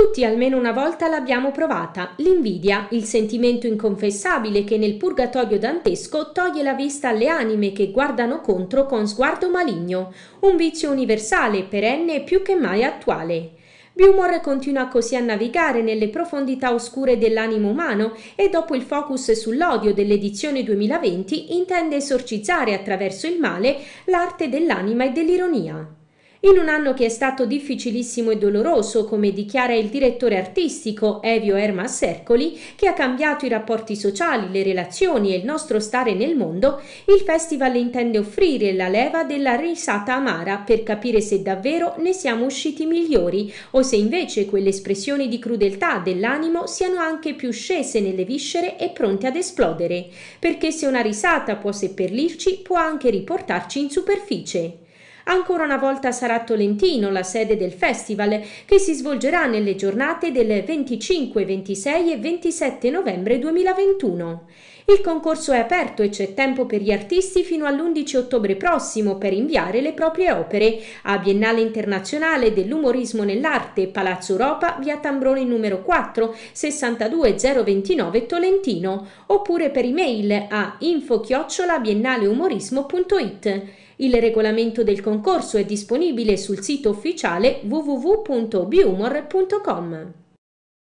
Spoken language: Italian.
Tutti almeno una volta l'abbiamo provata, l'invidia, il sentimento inconfessabile che nel purgatorio dantesco toglie la vista alle anime che guardano contro con sguardo maligno, un vizio universale, perenne e più che mai attuale. Bumor continua così a navigare nelle profondità oscure dell'animo umano e dopo il focus sull'odio dell'edizione 2020 intende esorcizzare attraverso il male l'arte dell'anima e dell'ironia. In un anno che è stato difficilissimo e doloroso, come dichiara il direttore artistico Evio Erma Sercoli, che ha cambiato i rapporti sociali, le relazioni e il nostro stare nel mondo, il festival intende offrire la leva della risata amara per capire se davvero ne siamo usciti migliori o se invece quelle espressioni di crudeltà dell'animo siano anche più scese nelle viscere e pronte ad esplodere. Perché se una risata può seppellirci, può anche riportarci in superficie. Ancora una volta sarà Tolentino la sede del festival che si svolgerà nelle giornate del 25, 26 e 27 novembre 2021. Il concorso è aperto e c'è tempo per gli artisti fino all'11 ottobre prossimo per inviare le proprie opere a Biennale Internazionale dell'Umorismo nell'Arte, Palazzo Europa, via Tambroni numero 4, 62029 Tolentino, oppure per email a info-biennaleumorismo.it. Il regolamento del concorso è disponibile sul sito ufficiale www.biumor.com.